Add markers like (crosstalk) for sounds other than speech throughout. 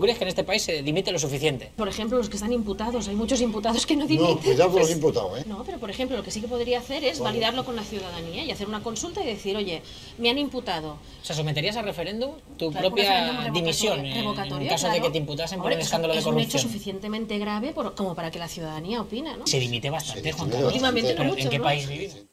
¿Tú crees que en este país se dimite lo suficiente? Por ejemplo, los que están imputados. Hay muchos imputados que no dimiten. No, cuidado con los imputados, ¿eh? No, pero por ejemplo, lo que sí que podría hacer es validarlo con la ciudadanía y hacer una consulta y decir, oye, me han imputado. O sea, someterías a referéndum tu propia dimisión en caso de que te imputasen por el pues escándalo de corrupción. Es un hecho suficientemente grave como para que la ciudadanía opina, ¿no? Se dimite bastante, Juan Últimamente mucho, ¿En qué país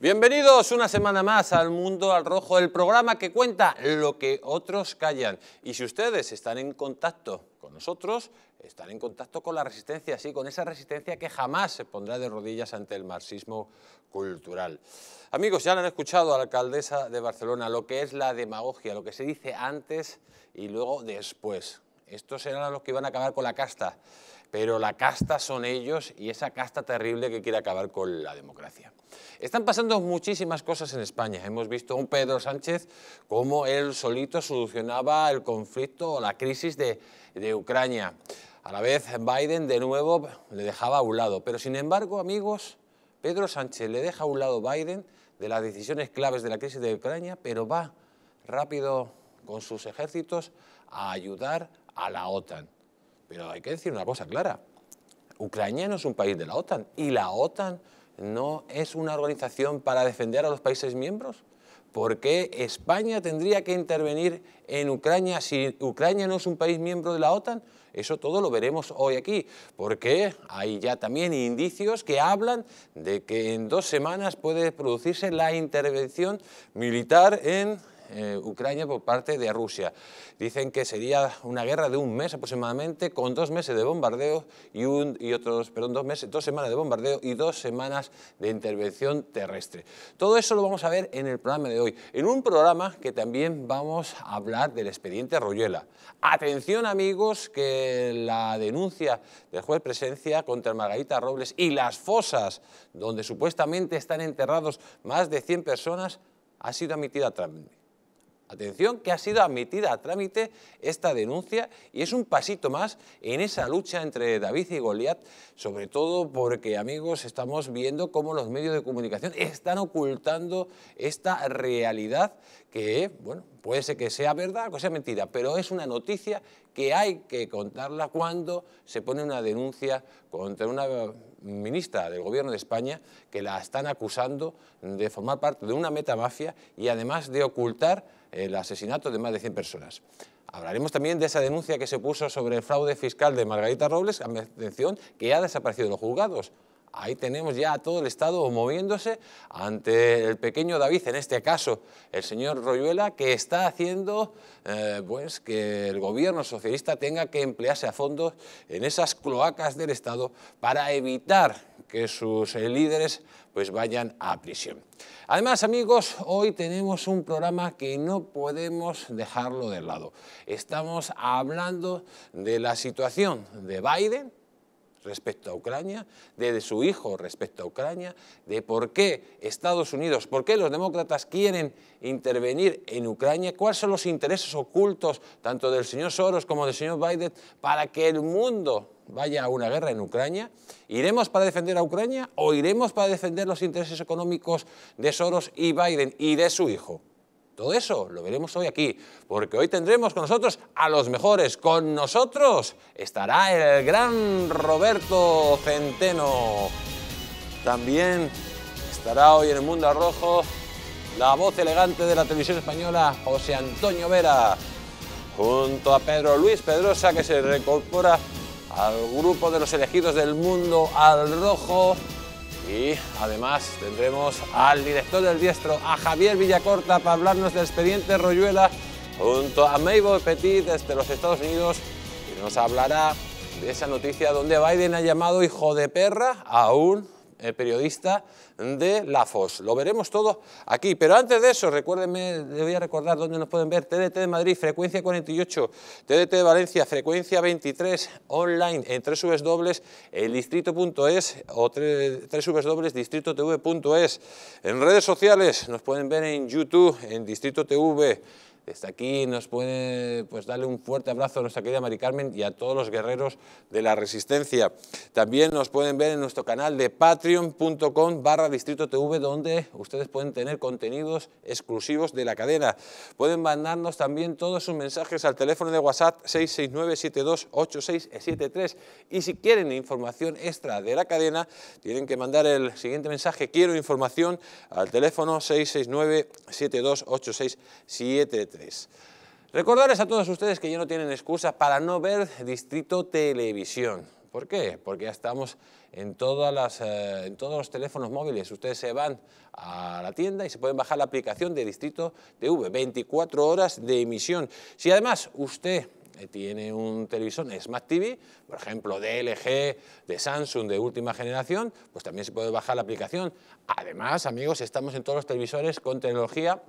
Bienvenidos una semana más al Mundo al Rojo, el programa que cuenta lo que otros callan. Y si ustedes están en contacto con nosotros, están en contacto con la resistencia, sí, con esa resistencia que jamás se pondrá de rodillas ante el marxismo cultural. Amigos, ya han escuchado a la alcaldesa de Barcelona, lo que es la demagogia, lo que se dice antes y luego después. Estos eran los que iban a acabar con la casta pero la casta son ellos y esa casta terrible que quiere acabar con la democracia. Están pasando muchísimas cosas en España. Hemos visto a un Pedro Sánchez como él solito solucionaba el conflicto o la crisis de, de Ucrania. A la vez Biden de nuevo le dejaba a un lado. Pero sin embargo, amigos, Pedro Sánchez le deja a un lado Biden de las decisiones claves de la crisis de Ucrania, pero va rápido con sus ejércitos a ayudar a la OTAN. Pero hay que decir una cosa clara. Ucrania no es un país de la OTAN y la OTAN no es una organización para defender a los países miembros. ¿Por qué España tendría que intervenir en Ucrania si Ucrania no es un país miembro de la OTAN? Eso todo lo veremos hoy aquí, porque hay ya también indicios que hablan de que en dos semanas puede producirse la intervención militar en eh, Ucrania por parte de Rusia. Dicen que sería una guerra de un mes aproximadamente, con dos meses de bombardeo y, un, y otros, perdón, dos, meses, dos semanas de bombardeo y dos semanas de intervención terrestre. Todo eso lo vamos a ver en el programa de hoy, en un programa que también vamos a hablar del expediente Royuela. Atención amigos, que la denuncia del juez Presencia contra Margarita Robles y las fosas donde supuestamente están enterrados más de 100 personas ha sido admitida Atención que ha sido admitida a trámite esta denuncia y es un pasito más en esa lucha entre David y Goliat, sobre todo porque, amigos, estamos viendo cómo los medios de comunicación están ocultando esta realidad que, bueno, puede ser que sea verdad o sea mentira, pero es una noticia que hay que contarla cuando se pone una denuncia contra una ministra del Gobierno de España que la están acusando de formar parte de una metamafia y además de ocultar el asesinato de más de 100 personas. Hablaremos también de esa denuncia que se puso sobre el fraude fiscal de Margarita Robles, atención, que ha desaparecido de los juzgados. Ahí tenemos ya a todo el Estado moviéndose ante el pequeño David, en este caso el señor Royuela, que está haciendo eh, pues, que el gobierno socialista tenga que emplearse a fondo en esas cloacas del Estado para evitar que sus eh, líderes pues vayan a prisión. Además, amigos, hoy tenemos un programa que no podemos dejarlo de lado. Estamos hablando de la situación de Biden, respecto a Ucrania, de, su hijo respecto a Ucrania, de por qué Estados Unidos, por qué los demócratas quieren intervenir en Ucrania, cuáles son los intereses ocultos tanto del señor Soros como del señor Biden para que el mundo vaya a una guerra en Ucrania? ¿Iremos para defender a Ucrania o iremos para defender los intereses económicos de Soros y Biden y de su hijo? Todo eso lo veremos hoy aquí, porque hoy tendremos con nosotros a los mejores. Con nosotros estará el gran Roberto Centeno. También estará hoy en el Mundo Rojo la voz elegante de la televisión española, José Antonio Vera, junto a Pedro Luis Pedrosa, que se recorpora al grupo de los elegidos del mundo al rojo y además tendremos al director del diestro, a Javier Villacorta, para hablarnos del expediente Royuela, junto a Mabel Petit desde los Estados Unidos, que nos hablará de esa noticia donde Biden ha llamado hijo de perra a un eh, periodista de la FOS. Lo veremos todo aquí. Pero antes de eso, recuérdenme, les voy a recordar dónde nos pueden ver. TDT de Madrid, frecuencia 48, TDT de Valencia, frecuencia 23, online en es o www.distritotv.es. En redes sociales nos pueden ver en YouTube, en Distrito TV, hasta aquí nos puede pues, darle un fuerte abrazo a nuestra querida Mari Carmen y a todos los guerreros de la resistencia. También nos pueden ver en nuestro canal de patreon.com barra distrito TV donde ustedes pueden tener contenidos exclusivos de la cadena. Pueden mandarnos también todos sus mensajes al teléfono de WhatsApp 669-728673 y si quieren información extra de la cadena tienen que mandar el siguiente mensaje quiero información al teléfono 669 728673 Recordarles a todos ustedes que ya no tienen excusa para no ver Distrito Televisión. ¿Por qué? Porque ya estamos en, todas las, eh, en todos los teléfonos móviles. Ustedes se van a la tienda y se pueden bajar la aplicación de Distrito TV. 24 horas de emisión. Si además usted eh, tiene un televisor Smart TV, por ejemplo de LG, de Samsung de última generación, pues también se puede bajar la aplicación. Además, amigos, estamos en todos los televisores con tecnología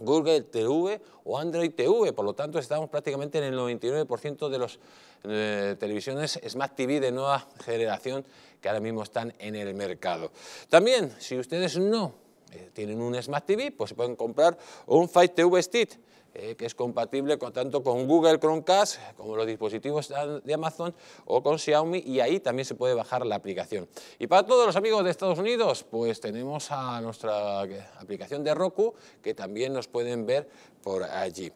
Google TV o Android TV. Por lo tanto, estamos prácticamente en el 99% de las eh, televisiones Smart TV de nueva generación que ahora mismo están en el mercado. También, si ustedes no eh, tienen un Smart TV, pues pueden comprar un Fire TV Stick eh, que es compatible tanto con Google Chromecast como los dispositivos de Amazon o con Xiaomi y ahí también se puede bajar la aplicación. Y para todos los amigos de Estados Unidos, pues tenemos a nuestra eh, aplicación de Roku que también nos pueden ver por allí.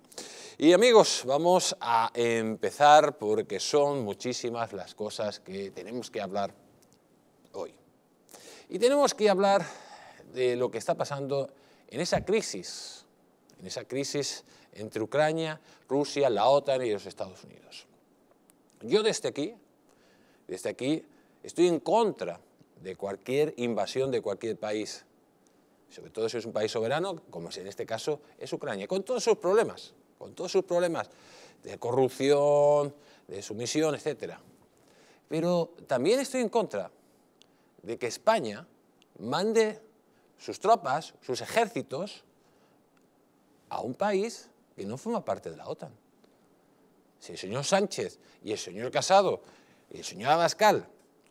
Y amigos, vamos a empezar porque son muchísimas las cosas que tenemos que hablar hoy. Y tenemos que hablar de lo que está pasando en esa crisis en esa crisis entre Ucrania, Rusia, la OTAN y los Estados Unidos. Yo desde aquí, desde aquí, estoy en contra de cualquier invasión de cualquier país, sobre todo si es un país soberano, como en este caso es Ucrania, con todos sus problemas, con todos sus problemas de corrupción, de sumisión, etc. Pero también estoy en contra de que España mande sus tropas, sus ejércitos, a un país que no forma parte de la OTAN. Si el señor Sánchez y el señor Casado y el señor Abascal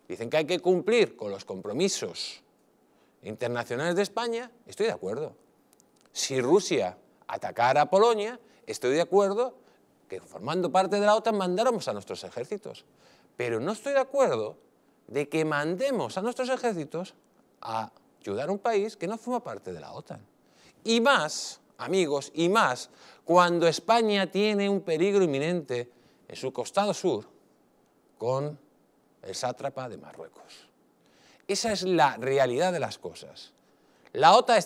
dicen que hay que cumplir con los compromisos internacionales de España, estoy de acuerdo. Si Rusia atacara a Polonia, estoy de acuerdo que formando parte de la OTAN mandáramos a nuestros ejércitos. Pero no estoy de acuerdo de que mandemos a nuestros ejércitos a ayudar a un país que no forma parte de la OTAN. Y más amigos, y más cuando España tiene un peligro inminente en su costado sur con el sátrapa de Marruecos. Esa es la realidad de las cosas. La OTAN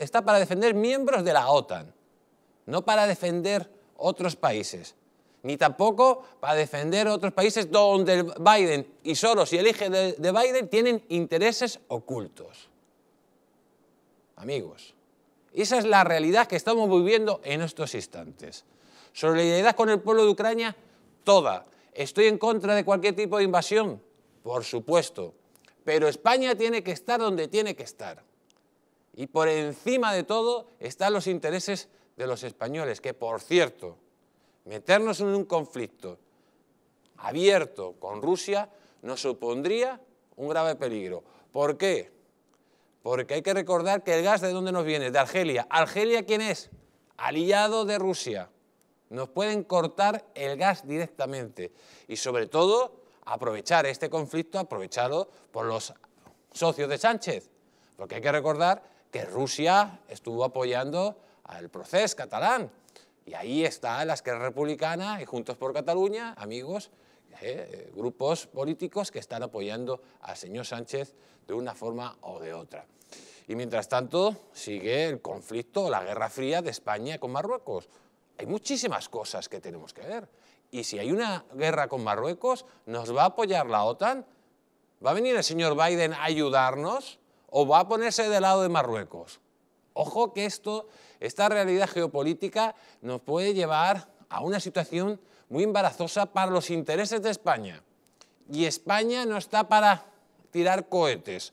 está, para defender miembros de la OTAN, no para defender otros países, ni tampoco para defender otros países donde Biden y Soros y el eje de Biden tienen intereses ocultos. Amigos, esa es la realidad que estamos viviendo en estos instantes. Solidaridad con el pueblo de Ucrania, toda. ¿Estoy en contra de cualquier tipo de invasión? Por supuesto. Pero España tiene que estar donde tiene que estar. Y por encima de todo están los intereses de los españoles, que por cierto, meternos en un conflicto abierto con Rusia nos supondría un grave peligro. ¿Por qué? Porque hay que recordar que el gas de dónde nos viene, de Argelia. ¿Argelia quién es? Aliado de Rusia. Nos pueden cortar el gas directamente. Y sobre todo, aprovechar este conflicto, aprovechado por los socios de Sánchez. Porque hay que recordar que Rusia estuvo apoyando al proceso catalán. Y ahí está la Esquerra Republicana y Juntos por Cataluña, amigos, eh, grupos políticos que están apoyando al señor Sánchez de una forma o de otra. Y mientras tanto sigue el conflicto, la guerra fría de España con Marruecos. Hay muchísimas cosas que tenemos que ver. Y si hay una guerra con Marruecos, ¿nos va a apoyar la OTAN? ¿Va a venir el señor Biden a ayudarnos o va a ponerse del lado de Marruecos? Ojo que esto, esta realidad geopolítica nos puede llevar a una situación muy embarazosa para los intereses de España. Y España no está para tirar cohetes,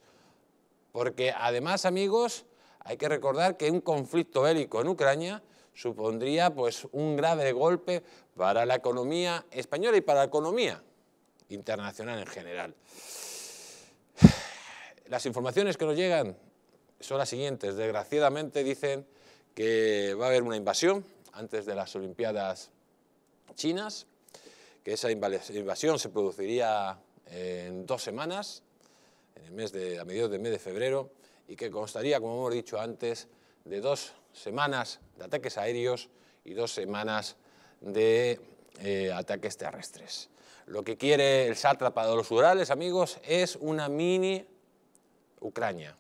porque además, amigos, hay que recordar que un conflicto bélico en Ucrania supondría pues, un grave golpe para la economía española y para la economía internacional en general. Las informaciones que nos llegan son las siguientes. Desgraciadamente dicen que va a haber una invasión antes de las Olimpiadas chinas, que esa invasión se produciría eh, en dos semanas, en el mes a mediados del mes de febrero, y que constaría, como hemos dicho antes, de dos semanas de ataques aéreos y dos semanas de eh, ataques terrestres. Lo que quiere el sátrapa de los Urales, amigos, es una mini Ucrania.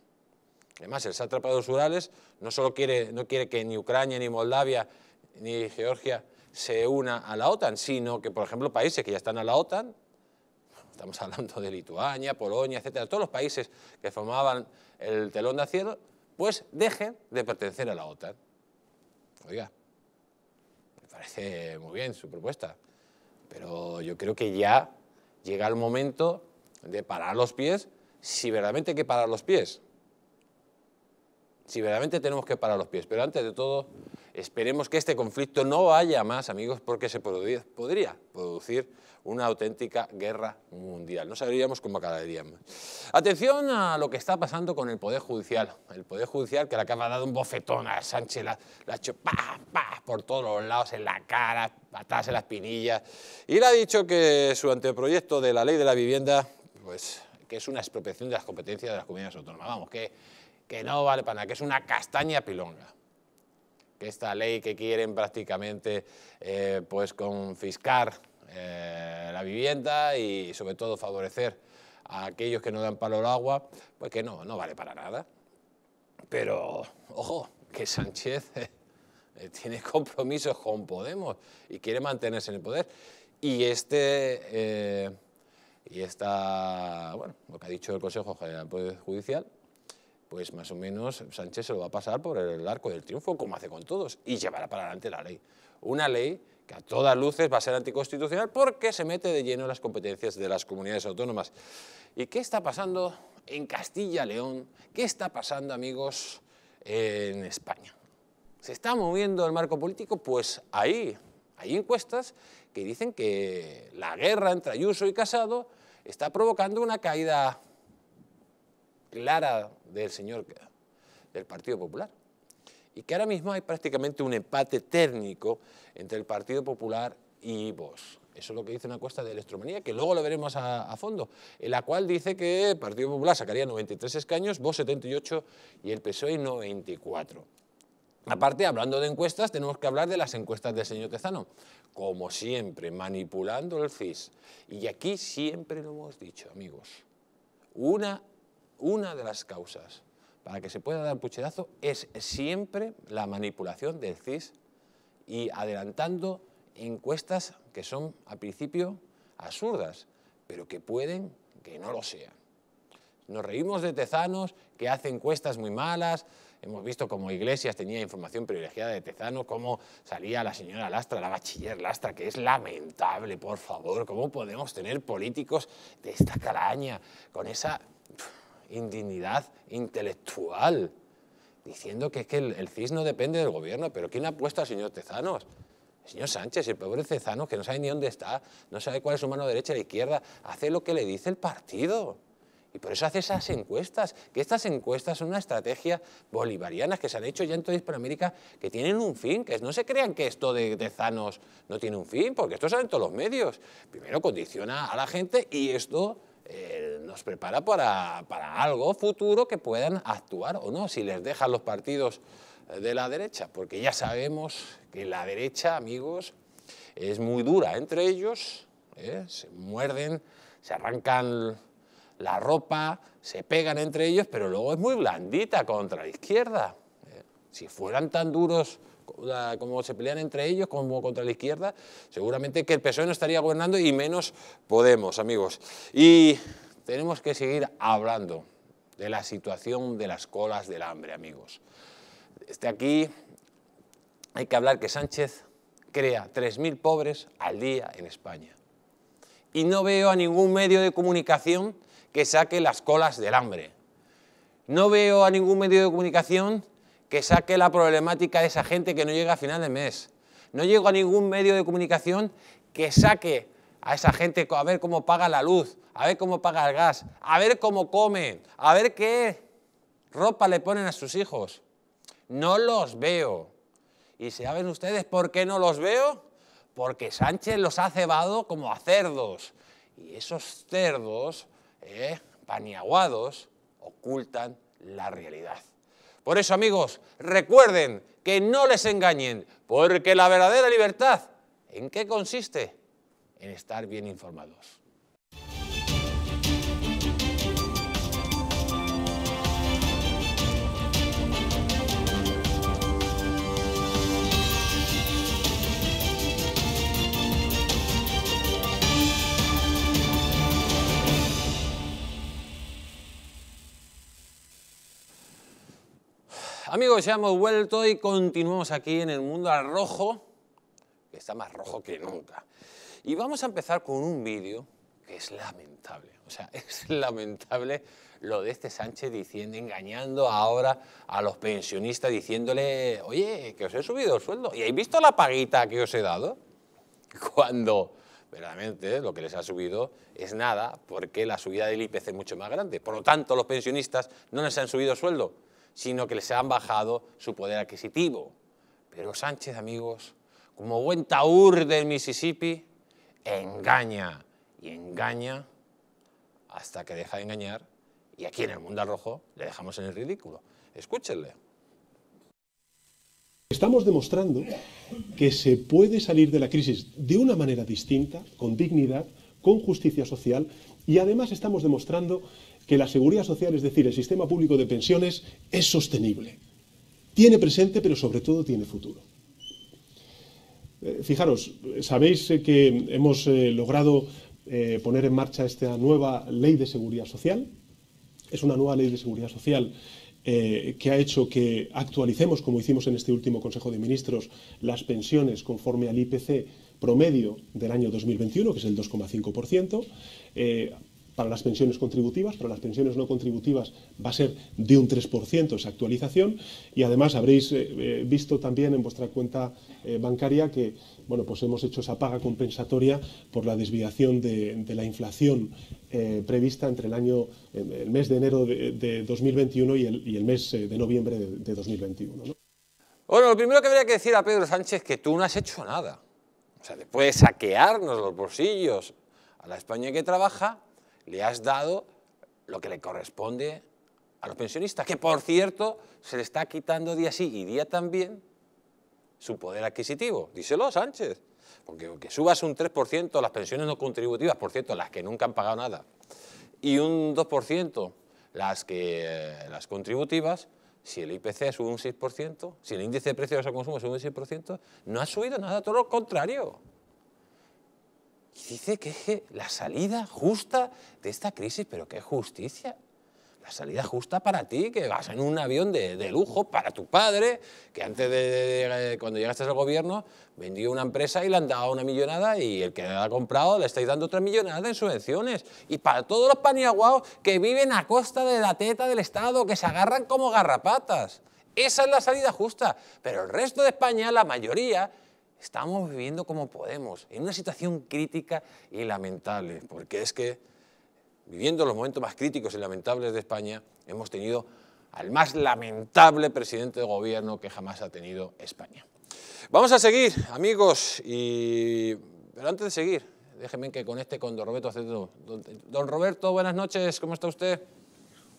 Además, el sátrapa de los Urales no solo quiere, no quiere que ni Ucrania, ni Moldavia, ni Georgia se una a la OTAN, sino que, por ejemplo, países que ya están a la OTAN, estamos (laughs) hablando de Lituania, Polonia, etcétera, todos los países que formaban el telón de acero, pues dejen de pertenecer a la OTAN. Oiga, me parece muy bien su propuesta, pero yo creo que ya llega el momento de parar los pies, si verdaderamente hay que parar los pies. Si verdaderamente tenemos que parar los pies, pero antes de todo Esperemos que este conflicto no vaya más, amigos, porque se podría producir una auténtica guerra mundial. No sabríamos cómo acabaríamos. Atención a lo que está pasando con el Poder Judicial. El Poder Judicial que le acaba de dar un bofetón a Sánchez, la, ha hecho pa, pa, por todos los lados, en la cara, atarse en las pinillas. Y le ha dicho que su anteproyecto de la ley de la vivienda, pues que es una expropiación de las competencias de las comunidades autónomas. Vamos, que, que no vale para nada, que es una castaña pilonga que esta ley que quieren prácticamente eh, pues confiscar eh, la vivienda y sobre todo favorecer a aquellos que no dan palo al agua, pues que no, no vale para nada. Pero, ojo, que Sánchez (laughs) eh, tiene compromisos con Podemos y quiere mantenerse en el poder. Y este... y esta, bueno, lo que ha dicho el Consejo General pues, Judicial, pues más o menos Sánchez se lo va a pasar por el arco del triunfo, como hace con todos, y llevará para adelante la ley. Una ley que a todas luces va a ser anticonstitucional porque se mete de lleno en las competencias de las comunidades autónomas. ¿Y qué está pasando en Castilla-León? ¿Qué está pasando, amigos, en España? ¿Se está moviendo el marco político? Pues ahí, hay encuestas que dicen que la guerra entre Ayuso y Casado está provocando una caída clara del señor del Partido Popular. Y que ahora mismo hay prácticamente un empate técnico entre el Partido Popular y vos. Eso es lo que dice una encuesta de Electromanía, que luego lo veremos a, fondo, en la cual dice que el Partido Popular sacaría 93 escaños, vos 78 y el PSOE 94. Aparte, hablando de encuestas, tenemos que hablar de las encuestas del señor Tezano. Como siempre, manipulando el CIS. Y aquí siempre lo hemos dicho, amigos. Una una de las causas para que se pueda dar pucherazo es siempre la manipulación del CIS y adelantando encuestas que son a principio absurdas, pero que pueden que no lo sean. Nos reímos de Tezanos, que hace encuestas muy malas, hemos visto cómo Iglesias tenía información privilegiada de Tezanos, cómo salía la señora Lastra, la bachiller Lastra, que es lamentable, por favor, cómo podemos tener políticos de esta calaña, con esa indignidad intelectual, diciendo que, el, CIS no depende del gobierno. ¿Pero quién ha puesto al señor Tezanos? El señor Sánchez, el pobre Tezanos, que no sabe ni dónde está, no sabe cuál es su mano derecha y la izquierda, hace lo que le dice el partido. Y por eso hace esas encuestas, que estas encuestas son una estrategia bolivariana que se han hecho ya en toda Hispanoamérica, que tienen un fin, que no se crean que esto de, Tezanos no tiene un fin, porque esto sale en todos los medios. Primero condiciona a la gente y esto eh, nos prepara para, algo futuro que puedan actuar o no, si les dejan los partidos eh, de la derecha, porque ya sabemos que la derecha, amigos, es muy dura entre ellos, ¿eh? se muerden, se arrancan la ropa, se pegan entre ellos, pero luego es muy blandita contra la izquierda. Si fueran tan duros como se pelean entre ellos, como contra la izquierda, seguramente que el PSOE no estaría gobernando y menos Podemos, amigos. Y tenemos que seguir hablando de la situación de las colas del hambre, amigos. ...este aquí hay que hablar que Sánchez crea 3.000 pobres al día en España. Y no veo a ningún medio de comunicación que saque las colas del hambre. No veo a ningún medio de comunicación que saque la problemática de esa gente que no llega a final de mes. No llego a ningún medio de comunicación que saque a esa gente a ver cómo paga la luz, a ver cómo paga el gas, a ver cómo come, a ver qué ropa le ponen a sus hijos. No los veo. Y saben ustedes por qué no los veo? Porque Sánchez los ha cebado como a cerdos. Y esos cerdos, eh, paniaguados, ocultan la realidad. Por eso, amigos, recuerden que no les engañen, porque la verdadera libertad, ¿en qué consiste? En estar bien informados. Amigos, ya hemos vuelto y continuamos aquí en el mundo al rojo, que está más rojo que nunca. Y vamos a empezar con un vídeo que es lamentable. O sea, (laughs) es lamentable lo de este Sánchez diciendo, engañando ahora a los pensionistas, diciéndole, oye, que os he subido el sueldo. ¿Y habéis visto la paguita que os he dado? Cuando verdaderamente lo que les ha subido es nada, porque la subida del IPC es mucho más grande. Por lo tanto, los pensionistas no les han subido sueldo, sino que les han bajado su poder adquisitivo. Pero Sánchez, amigos, como buen taur del Mississippi, engaña y engaña hasta que deja de engañar y aquí en el mundo rojo le dejamos en el ridículo. Escúchenle. Estamos demostrando que se puede salir de la crisis de una manera distinta, con dignidad, con justicia social y además estamos demostrando que la seguridad social, es decir, el sistema público de pensiones, es sostenible. Tiene presente, pero sobre todo tiene futuro. Eh, fijaros, sabéis eh, que hemos eh, logrado poner en marcha esta nueva ley de seguridad social. Es una nueva ley de seguridad social que ha hecho que actualicemos, como hicimos en este último Consejo de Ministros, las pensiones conforme al IPC promedio del año 2021, que es el 2,5% para las pensiones contributivas, para las pensiones no contributivas va a ser de un 3% esa actualización y además habréis eh, eh, visto también en vuestra cuenta eh, bancaria que bueno, pues hemos hecho esa paga compensatoria por la desviación de, la inflación prevista entre el año el mes de enero de, 2021 y el, mes de noviembre de, 2021. Bueno, lo primero que habría que decir a Pedro Sánchez es que tú no has hecho nada. O sea, después de saquearnos los bolsillos a la España que trabaja, le has dado lo que le corresponde a los pensionistas, que por cierto se le está quitando día sí y día también su poder adquisitivo. Díselo, Sánchez. Porque aunque subas un 3% las pensiones no contributivas, por cierto, las que nunca han pagado nada, y un 2% las, que, eh, las contributivas, si el IPC sube un 6%, si el índice de precios al consumo sube un 6%, no ha subido nada, todo lo contrario dice que, es la salida justa de esta crisis, pero qué justicia. La salida justa para ti, que vas en un avión de, lujo, para tu padre, que antes de, cuando llegaste al gobierno vendió una empresa y le han dado una millonada y el que la ha comprado le estáis dando otra millonada en subvenciones. Y para todos los paniaguaos que viven a costa de la teta del Estado, que se agarran como garrapatas. Esa es la salida justa. Pero el resto de España, la mayoría, estamos viviendo como podemos, en una situación crítica y lamentable, porque es que viviendo los momentos más críticos y lamentables de España, hemos tenido al más lamentable presidente de gobierno que jamás ha tenido España. Vamos a seguir, amigos, pero antes de seguir, déjenme que conecte con don Roberto Don Roberto, buenas noches, ¿cómo está usted?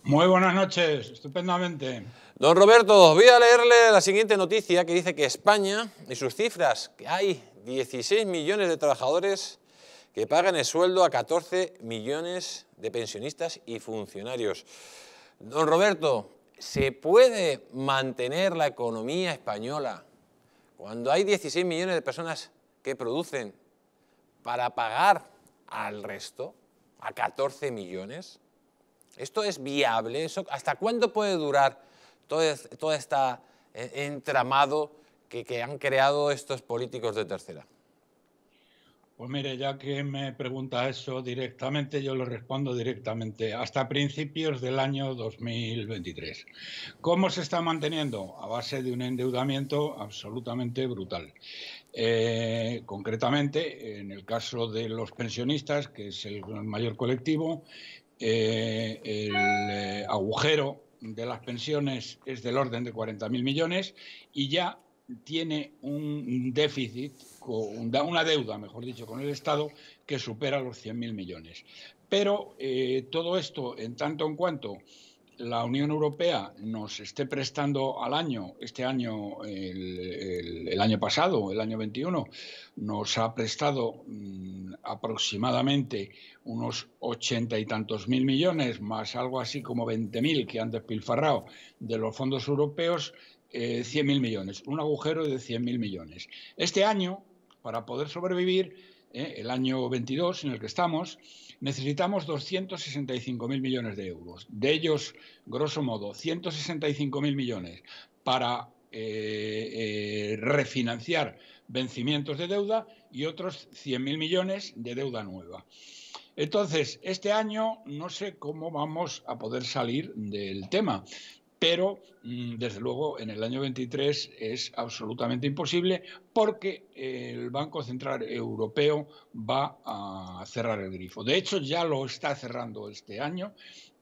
Muy buenas noches, estupendamente. Don Roberto, voy a leerle la siguiente noticia que dice que España y sus cifras, que hay 16 millones de trabajadores que pagan el sueldo a 14 millones de pensionistas y funcionarios. Don Roberto, ¿se puede mantener la economía española cuando hay 16 millones de personas que producen para pagar al resto, a 14 millones? ¿Esto es viable? ¿Hasta cuándo puede durar todo, este entramado que, han creado estos políticos de tercera? Pues mire, ya que me pregunta eso directamente, yo lo respondo directamente. Hasta principios del año 2023. ¿Cómo se está manteniendo? A base de un endeudamiento absolutamente brutal. Eh, concretamente, en el caso de los pensionistas, que es el mayor colectivo, eh, el eh, agujero de las pensiones es del orden de 40.000 millones y ya tiene un déficit, una deuda, mejor dicho, con el Estado que supera los 100.000 millones. Pero eh, todo esto, en tanto en cuanto la Unión Europea nos esté prestando al año, este año, el, año pasado, el año 21, nos ha prestado mm, aproximadamente unos ochenta y tantos mil millones, más algo así como veinte mil que han despilfarrado de los fondos europeos, eh, cien mil millones, un agujero de cien mil millones. Este año, para poder sobrevivir, eh, el año 22 en el que estamos, necesitamos 265.000 millones de euros. De ellos, grosso modo, 165.000 millones para eh, eh, refinanciar vencimientos de deuda y otros 100.000 millones de deuda nueva. Entonces, este año no sé cómo vamos a poder salir del tema pero mm, desde luego en el año 23 es absolutamente imposible porque eh, el Banco Central Europeo va a cerrar el grifo. De hecho, ya lo está cerrando este año.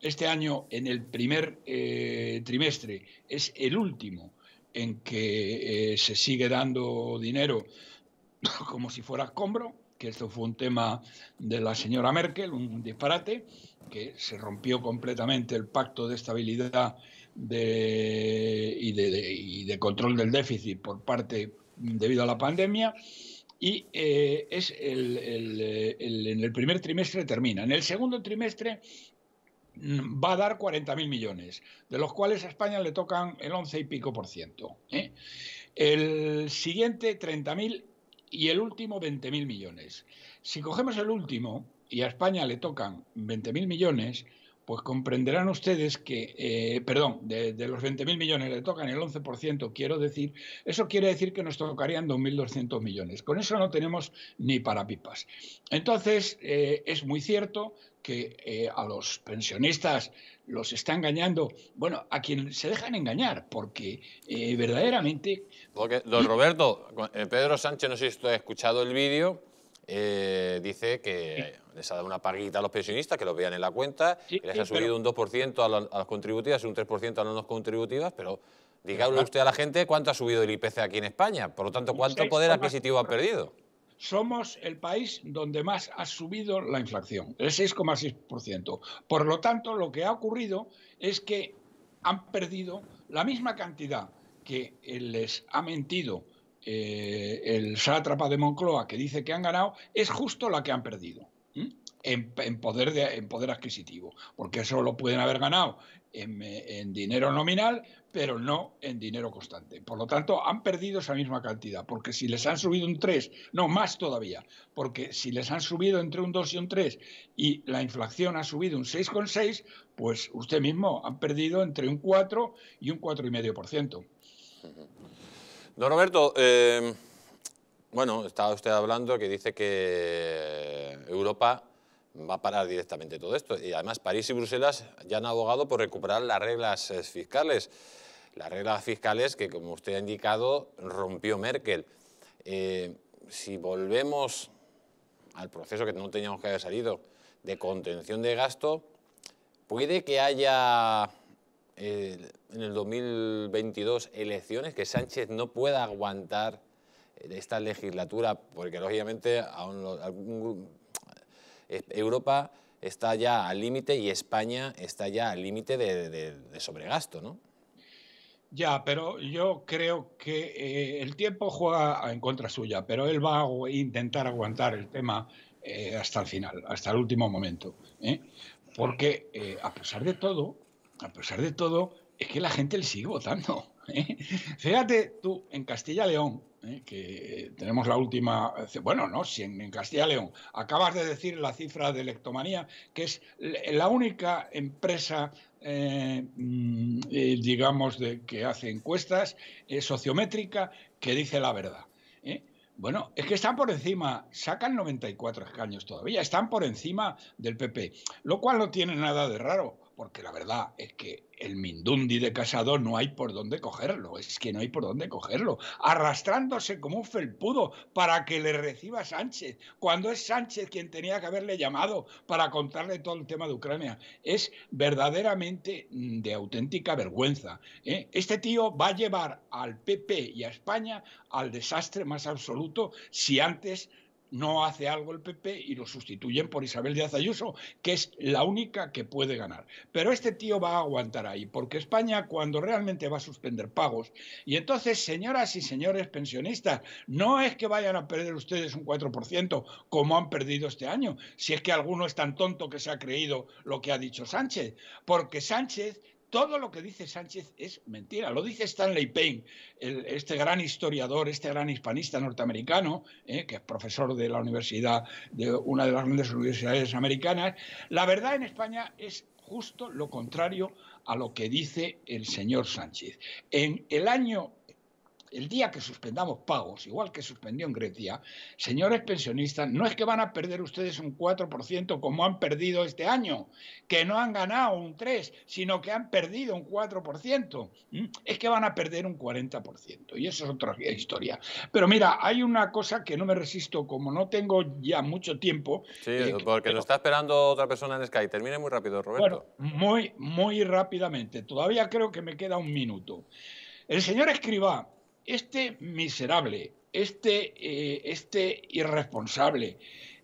Este año, en el primer eh, trimestre, es el último en que eh, se sigue dando dinero (coughs) como si fuera escombro, que esto fue un tema de la señora Merkel, un disparate, que se rompió completamente el pacto de estabilidad de, y, de, y de control del déficit por parte debido a la pandemia y eh, es eh, el, en el primer trimestre termina. En el segundo trimestre mm, va a dar 40.000 millones, de los cuales a España le tocan el 11 y pico por ciento. ¿eh? El siguiente 30.000 y el último 20.000 millones. Si cogemos el último y a España le tocan 20.000 millones, pues comprenderán ustedes que, eh, perdón, de, los 20.000 millones le tocan el 11%, quiero decir, eso quiere decir que nos tocarían 2.200 millones. Con eso no tenemos ni para pipas. Entonces, eh, es muy cierto que eh, a los pensionistas los está engañando, bueno, a quienes se dejan engañar, porque verdaderamente... Porque, don Roberto, Pedro Sánchez, no sé si usted ha escuchado el vídeo, eh, dice que les ha dado una paguita a los pensionistas, que lo vean en la cuenta, que les ha subido un 2% a, las contributivas y un 3% a las no contributivas, pero dígale usted a la gente cuánto ha subido el IPC aquí en España, por lo tanto, cuánto poder adquisitivo ha perdido. Somos el país donde más ha subido la inflación, el 6,6%. Por lo tanto, lo que ha ocurrido es que han perdido la misma cantidad que les ha mentido eh, el sátrapa de Moncloa que dice que han ganado es justo la que han perdido en, poder en poder adquisitivo, porque eso lo pueden haber ganado en, dinero nominal, pero no en dinero constante. Por lo tanto, han perdido esa misma cantidad, porque si les han subido un 3, no, más todavía, porque si les han subido entre un 2 y un 3 y la inflación ha subido un 6,6, pues usted mismo han perdido entre un 4 y un 4,5%. Don Roberto, eh, bueno, estaba usted hablando que dice que Europa va a parar directamente todo esto. Y además París y Bruselas ya han abogado por recuperar las reglas eh, fiscales. Las reglas fiscales que, como usted ha indicado, rompió Merkel. Eh, si volvemos al proceso que no teníamos que haber salido de contención de gasto, puede que haya en el 2022 elecciones, que Sánchez no pueda aguantar eh, esta legislatura, porque lógicamente aún Europa está ya al límite y España está ya al límite de, sobregasto, ¿no? Ya, pero yo creo que eh, el tiempo juega en contra suya, pero él va a intentar aguantar el tema eh, hasta el final, hasta el último momento. Porque, a pesar de todo, a pesar de todo, es que la gente le sigue votando. (laughs) ¿eh? Fíjate tú, en Castilla León, ¿eh? que tenemos la última, bueno, no, si en, Castilla León, acabas de decir la cifra de Electomanía, que es la única empresa, eh, mm, digamos, de, que hace encuestas sociométrica que dice la verdad. Bueno, es que están por encima, sacan 94 escaños todavía, están por encima del PP, lo cual no tiene nada de raro porque la verdad es que el Mindundi de Casado no hay por dónde cogerlo, es que no hay por dónde cogerlo, arrastrándose como un felpudo para que le reciba Sánchez, cuando es Sánchez quien tenía que haberle llamado para contarle todo el tema de Ucrania. Es verdaderamente mm, de auténtica vergüenza. ¿eh? Este tío va a llevar al PP y a España al desastre más absoluto si antes no hace algo el PP y lo sustituyen por Isabel Díaz Ayuso, que es la única que puede ganar. Pero este tío va a aguantar ahí, porque España cuando realmente va a suspender pagos, y entonces, señoras y señores pensionistas, no es que vayan a perder ustedes un 4% como han perdido este año, si es que alguno es tan tonto que se ha creído lo que ha dicho Sánchez, porque Sánchez todo lo que dice Sánchez es mentira. Lo dice Stanley Payne, este gran historiador, este gran hispanista norteamericano, eh, que es profesor de la universidad, de una de las grandes universidades americanas. La verdad en España es justo lo contrario a lo que dice el señor Sánchez. En el año el día que suspendamos pagos, igual que suspendió en Grecia, señores pensionistas, no es que van a perder ustedes un 4% como han perdido este año, que no han ganado un 3, sino que han perdido un 4%. ¿Mm? Es que van a perder un 40%. Y eso es otra historia. Pero mira, hay una cosa que no me resisto, como no tengo ya mucho tiempo. Sí, eh, porque lo está esperando otra persona en Sky. Termine muy rápido, Roberto. Bueno, muy, muy rápidamente. Todavía creo que me queda un minuto. El señor Escribá este miserable, este, eh, este irresponsable,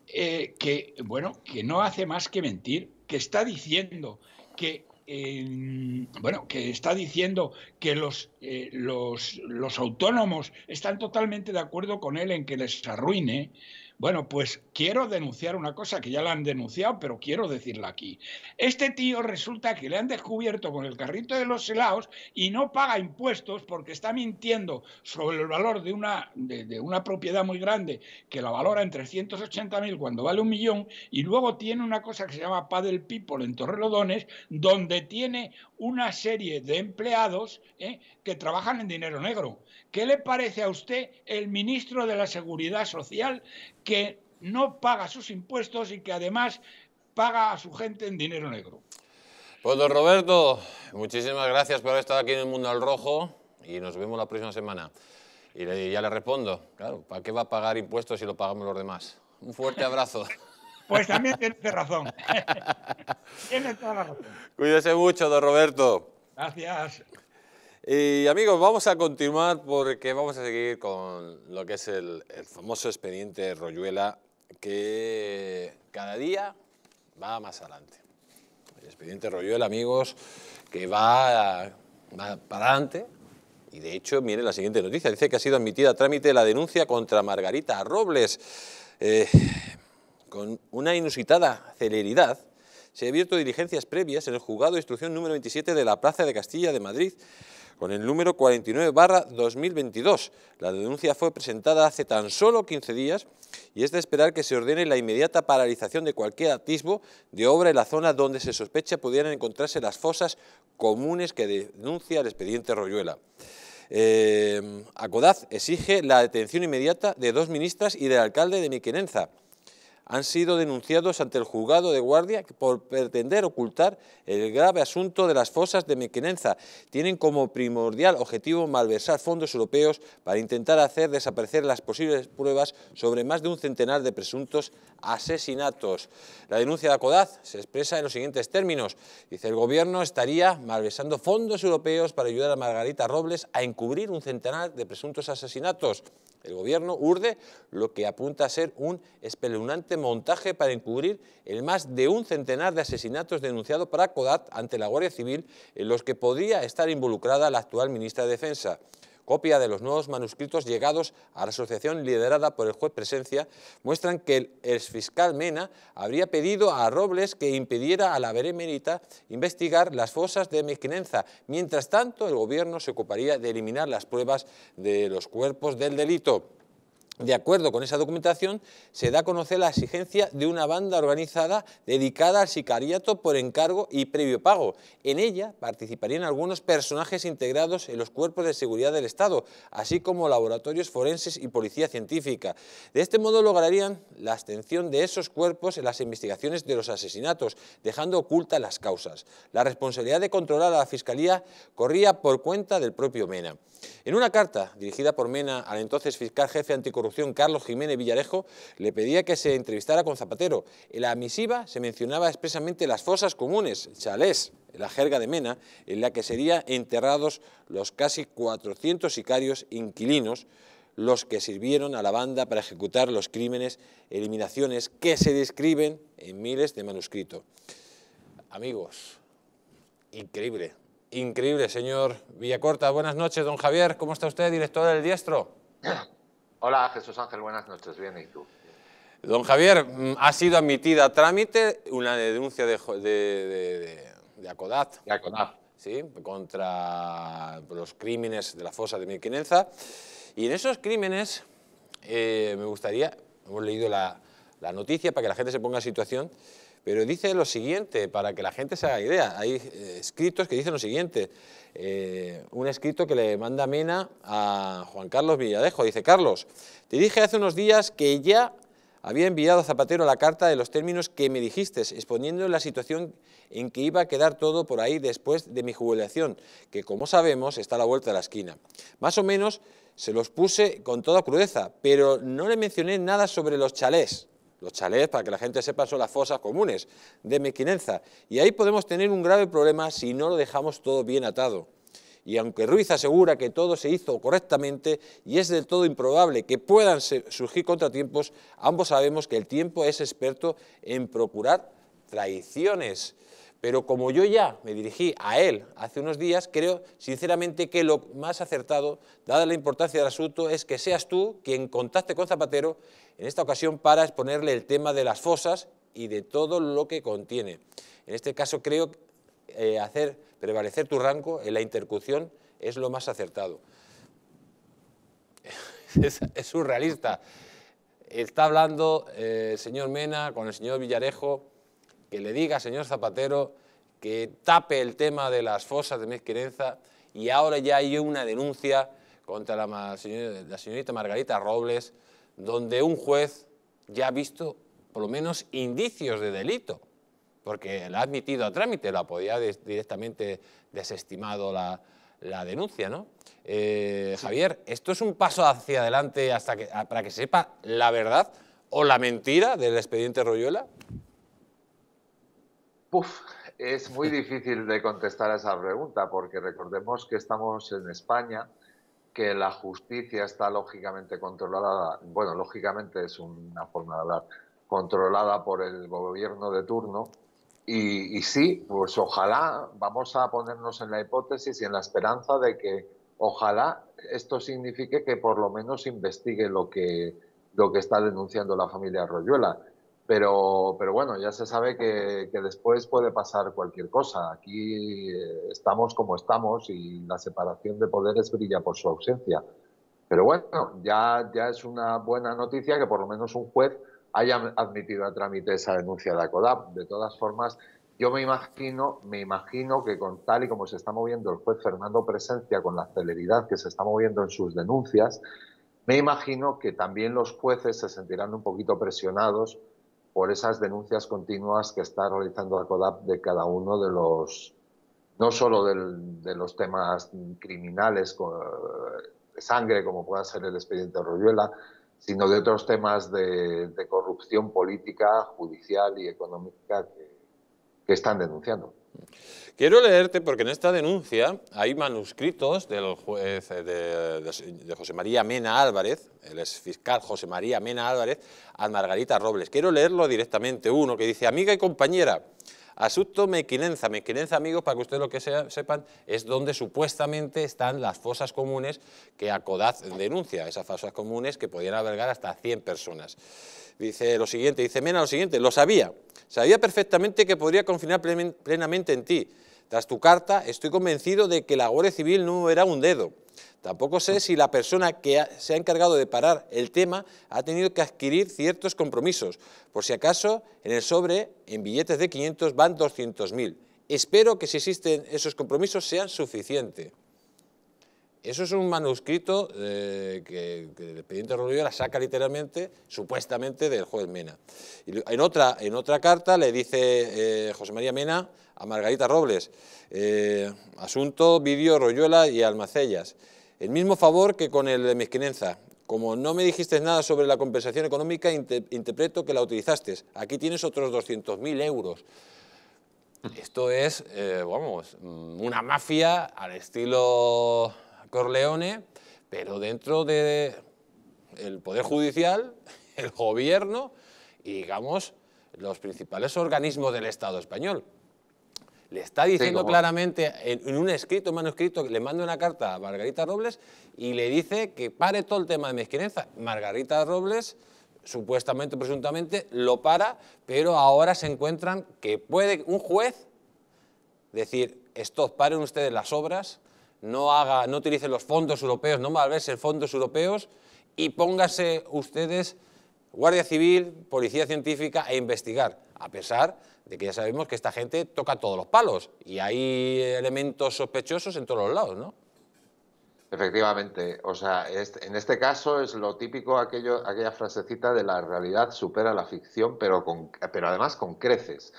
eh, que, bueno, que no hace más que mentir, que está diciendo que em, bueno, que está diciendo que los, eh, los, los, autónomos están totalmente de acuerdo con él en que les arruine, bueno, pues quiero denunciar una cosa que ya la han denunciado, pero quiero decirla aquí. Este tío resulta que le han descubierto con el carrito de los helados y no paga impuestos porque está mintiendo sobre el valor de una, de, una propiedad muy grande que la valora en 380.000 cuando vale un millón y luego tiene una cosa que se llama Padel People en Torrelodones donde tiene una serie de empleados ¿eh? que trabajan en dinero negro. ¿Qué le parece a usted el ministro de la Seguridad Social que no paga sus impuestos y que además paga a su gente en dinero negro. Pues don Roberto, muchísimas gracias por haber estado aquí en el Mundo al Rojo y nos vemos la próxima semana. Y ya le respondo, claro, ¿para qué va a pagar impuestos si lo pagamos los demás? Un fuerte abrazo. (laughs) pues también tienes razón. (laughs) Tiene toda la razón. Cuídese mucho, don Roberto. Gracias. Y amigos, vamos a continuar porque vamos a seguir con lo que es el, famoso expediente Royuela que cada día va más adelante. El expediente Royuela, amigos, que va, para adelante, y de hecho, miren la siguiente noticia, dice que ha sido admitida a trámite la denuncia contra Margarita Robles. Eh, con una inusitada celeridad, se ha abierto diligencias previas en el juzgado de instrucción número 27 de la Plaza de Castilla de Madrid con el número 49 2022. La denuncia fue presentada hace tan solo 15 días y es de esperar que se ordene la inmediata paralización de cualquier atisbo de obra en la zona donde se sospecha pudieran encontrarse las fosas comunes que denuncia el expediente Royuela. Eh, Acodaz exige la detención inmediata de dos ministras y del alcalde de Miquenenza han sido denunciados ante el juzgado de guardia por pretender ocultar el grave asunto de las fosas de Mequinenza. Tienen como primordial objetivo malversar fondos europeos para intentar hacer desaparecer las posibles pruebas sobre más de un centenar de presuntos asesinatos. La denuncia de CODAZ se expresa en los siguientes términos. Dice, el gobierno estaría malversando fondos europeos para ayudar a Margarita Robles a encubrir un centenar de presuntos asesinatos. El gobierno urde lo que apunta a ser un espeluznante montaje para encubrir el más de un centenar de asesinatos denunciados para CODAT ante la Guardia Civil en los que podría estar involucrada la actual ministra de Defensa copia de los nuevos manuscritos llegados a la asociación liderada por el juez Presencia, muestran que el exfiscal Mena habría pedido a Robles que impidiera a la verémerita investigar las fosas de Mequinenza. Mientras tanto, el gobierno se ocuparía de eliminar las pruebas de los cuerpos del delito. De acuerdo con esa documentación, se da a conocer la exigencia de una banda organizada dedicada al sicariato por encargo y previo pago. En ella participarían algunos personajes integrados en los cuerpos de seguridad del Estado, así como laboratorios forenses y policía científica. De este modo lograrían la abstención de esos cuerpos en las investigaciones de los asesinatos, dejando ocultas las causas. La responsabilidad de controlar a la Fiscalía corría por cuenta del propio Mena. En una carta dirigida por Mena al entonces fiscal jefe anticorrupción, Carlos Jiménez Villarejo, le pedía que se entrevistara con Zapatero. En la misiva se mencionaba expresamente las fosas comunes, chalés, la jerga de Mena, en la que serían enterrados los casi 400 sicarios inquilinos los que sirvieron a la banda para ejecutar los crímenes, eliminaciones que se describen en miles de manuscritos. Amigos, increíble, increíble, señor Villacorta. Buenas noches, don Javier. ¿Cómo está usted, director del Diestro? (coughs) Hola Jesús Ángel, buenas noches, bien, ¿y tú? Don Javier, mm, ha sido admitida a trámite una denuncia de, ACODAT. Sí, contra los crímenes de la fosa de Milquinenza. Y en esos crímenes, eh, me gustaría, hemos leído la noticia para que la gente se ponga en situación, pero dice lo siguiente, para que la gente se haga idea. Hay eh, escritos que dicen lo siguiente. Eh, un escrito que le manda Mena a Juan Carlos Villadejo. Dice, Carlos, te dije hace unos días que ya había enviado a Zapatero la carta de los términos que me dijiste, exponiendo la situación en que iba a quedar todo por ahí después de mi jubilación, que como sabemos está a la vuelta de la esquina. Más o menos se los puse con toda crudeza, pero no le mencioné nada sobre los chalés los chalets, para que la gente sepa, son las fosas comunes de Mequinenza. Y ahí podemos tener un grave problema si no lo dejamos todo bien atado. Y aunque Ruiz asegura que todo se hizo correctamente y es del todo improbable que puedan surgir contratiempos, ambos sabemos que el tiempo es experto en procurar traiciones. Pero como yo ya me dirigí a él hace unos días, creo sinceramente que lo más acertado, dada la importancia del asunto, es que seas tú quien contacte con Zapatero en esta ocasión para exponerle el tema de las fosas y de todo lo que contiene. En este caso creo que eh, hacer prevalecer tu rango en la intercución es lo más acertado. (laughs) es, surrealista. Está hablando eh, el señor Mena con el señor Villarejo que le diga, señor Zapatero, que tape el tema de las fosas de mezquerenza y ahora ya hay una denuncia contra la, señorita Margarita Robles, donde un juez ya ha visto por lo menos indicios de delito, porque la ha admitido a trámite, la podía directamente desestimado la, denuncia, ¿no? Eh, Javier, ¿esto es un paso hacia adelante hasta para que sepa la verdad o la mentira del expediente Royuela? es muy difícil de contestar a esa pregunta porque recordemos que estamos en España, que la justicia está lógicamente controlada, bueno, lógicamente es una forma de hablar, controlada por el gobierno de turno. Y, y sí, pues ojalá vamos a ponernos en la hipótesis y en la esperanza de que ojalá esto signifique que por lo menos investigue lo que, lo que está denunciando la familia Royuela pero, pero bueno, ya se sabe que, que después puede pasar cualquier cosa. Aquí eh, estamos como estamos y la separación de poderes brilla por su ausencia. Pero bueno, ya, ya es una buena noticia que por lo menos un juez haya admitido a trámite esa denuncia de ACODAP. De todas formas, yo me imagino, me imagino que con tal y como se está moviendo el juez Fernando Presencia, con la celeridad que se está moviendo en sus denuncias, me imagino que también los jueces se sentirán un poquito presionados por esas denuncias continuas que está realizando la CODAP de cada uno de los, no solo de los temas criminales de sangre, como pueda ser el expediente Royuela, sino de otros temas de, corrupción política, judicial y económica que están denunciando. Quiero leerte porque en esta denuncia hay manuscritos del juez eh, de, José María Mena Álvarez, el fiscal José María Mena Álvarez, a Margarita Robles. Quiero leerlo directamente, uno que dice, amiga y compañera, Asunto Mequinenza. Mequinenza, amigos, para que ustedes lo que sepan, es donde supuestamente están las fosas comunes que Acodaz denuncia, esas fosas comunes que podían albergar hasta 100 personas. Dice lo siguiente, dice Mena lo siguiente, lo sabía, sabía perfectamente que podría confinar plenamente en ti, tras tu carta, estoy convencido de que la Guardia Civil no era un dedo. Tampoco sé si la persona que se ha encargado de parar el tema ha tenido que adquirir ciertos compromisos. Por si acaso, en el sobre, en billetes de 500 van 200.000. Espero que si existen esos compromisos sean suficientes. Eso es un manuscrito eh, que, el expediente la saca literalmente, supuestamente, del juez Mena. Y en, otra, en otra carta le dice eh, José María Mena a Margarita Robles, eh, asunto, vídeo, Royuela y Almacellas. El mismo favor que con el de Mezquinenza. Como no me dijiste nada sobre la compensación económica, interpreto que la utilizaste. Aquí tienes otros 200.000 euros. Esto es, vamos, mm, una mafia al estilo Leone, pero dentro del Poder Judicial, (laughs) el gobierno y, digamos, los principales organismos del Estado español. Le está diciendo claramente en, un escrito, manuscrito, le manda una carta a Margarita Robles y le dice que pare todo el tema de mezquineza. Margarita Robles, supuestamente, presuntamente, lo para, pero ahora se encuentran que puede un juez decir, estos paren ustedes las obras no, haga, no utilice los fondos europeos, no malverse fondos europeos y póngase ustedes Guardia Civil, Policía Científica e investigar, a pesar de que ya sabemos que esta gente toca todos los palos y hay elementos sospechosos en todos los lados, ¿no? Efectivamente, o sea, en este caso es lo típico aquello, aquella frasecita de la realidad supera la ficción, pero, con, pero además con creces.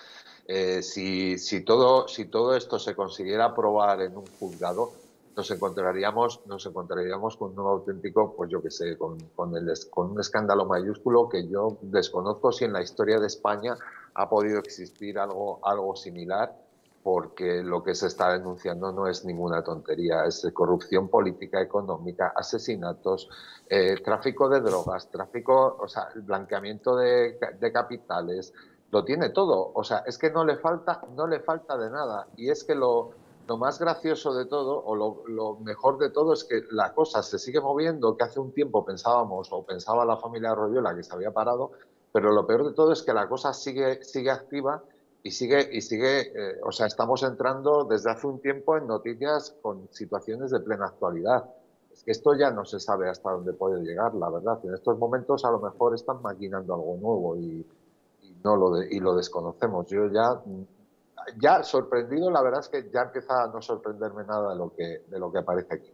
Eh, si, todo, si todo esto se consiguiera probar en un juzgado, nos encontraríamos, nos encontraríamos con un auténtico, pues yo qué sé, con, con un escándalo mayúsculo que yo desconozco si en la historia de España ha podido existir algo, algo similar, porque lo que se está denunciando no es ninguna tontería, es corrupción política, económica, asesinatos, eh, tráfico de drogas, tráfico, o sea, blanqueamiento de, de capitales, lo tiene todo, o sea, es que no le falta, no le falta de nada, y es que lo lo más gracioso de todo, o lo, mejor de todo, es que la cosa se sigue moviendo, que hace un tiempo pensábamos, o pensaba la familia Royola que se había parado, pero lo peor de todo es que la cosa sigue, sigue activa y sigue, y sigue eh, o sea, estamos entrando desde hace un tiempo en noticias con situaciones de plena actualidad. Es que esto ya no se sabe hasta dónde puede llegar, la verdad. En estos momentos a lo mejor están maquinando algo nuevo y, no lo, y lo desconocemos. Yo ya ya sorprendido, la verdad es que ya empieza a no sorprenderme nada de lo que, de lo que aparece aquí.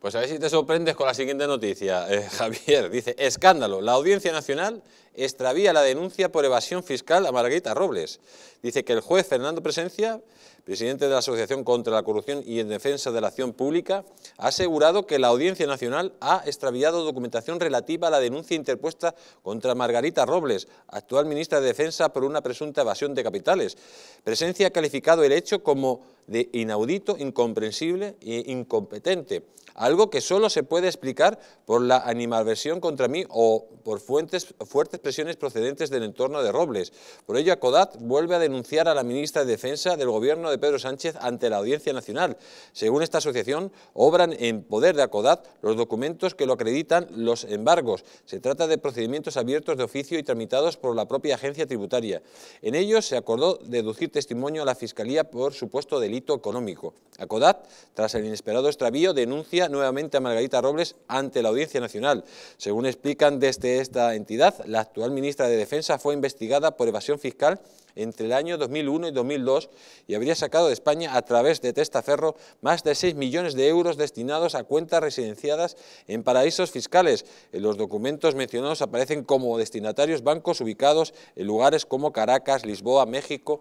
Pues a ver si te sorprendes con la siguiente noticia. Eh, (laughs) Javier dice, escándalo, la Audiencia Nacional extravía la denuncia por evasión fiscal a Margarita Robles. Dice que el juez Fernando Presencia, presidente de la Asociación contra la Corrupción y en Defensa de la Acción Pública, ha asegurado que la Audiencia Nacional ha extraviado documentación relativa a la denuncia interpuesta contra Margarita Robles, actual ministra de Defensa, por una presunta evasión de capitales. Presencia ha calificado el hecho como de inaudito, incomprensible e incompetente. Algo que solo se puede explicar por la animalversión contra mí o por fuertes presiones procedentes del entorno de Robles. Por ello, Acodat vuelve a denunciar a la ministra de Defensa del gobierno de Pedro Sánchez ante la Audiencia Nacional. Según esta asociación, obran en poder de Acodat los documentos que lo acreditan los embargos. Se trata de procedimientos abiertos de oficio y tramitados por la propia agencia tributaria. En ellos se acordó deducir testimonio a la Fiscalía por supuesto delito económico. Acodat, tras el inesperado extravío, denuncia nuevamente a Margarita Robles ante la Audiencia Nacional. Según explican desde esta entidad, la actual ministra de Defensa fue investigada por evasión fiscal entre el año 2001 y 2002 y habría sacado de España a través de testaferro más de 6 millones de euros destinados a cuentas residenciadas en paraísos fiscales. En los documentos mencionados aparecen como destinatarios bancos ubicados en lugares como Caracas, Lisboa, México,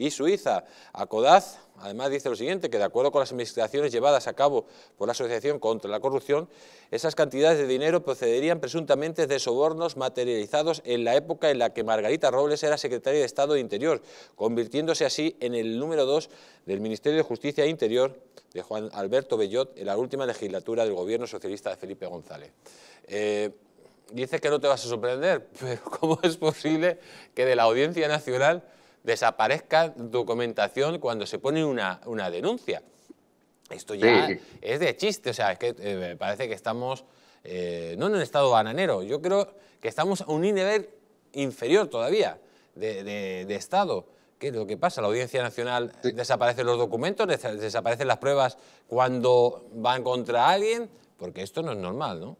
y Suiza. Codaz, además, dice lo siguiente, que de acuerdo con las investigaciones llevadas a cabo por la Asociación contra la Corrupción, esas cantidades de dinero procederían presuntamente de sobornos materializados en la época en la que Margarita Robles era secretaria de Estado de Interior, convirtiéndose así en el número dos del Ministerio de Justicia e Interior de Juan Alberto Bellot en la última legislatura del gobierno socialista de Felipe González. Eh, dice que no te vas a sorprender, (laughs) pero ¿cómo es posible que de la Audiencia Nacional desaparezca documentación cuando se pone una, una denuncia. Esto ya es de chiste, o sea, es que eh, parece que estamos eh, no en un estado bananero, yo creo que estamos a un nivel inferior todavía de, de, estado. ¿Qué es lo que pasa? La Audiencia Nacional desaparece los documentos, desaparecen las pruebas cuando van contra alguien, porque esto no es normal, ¿no?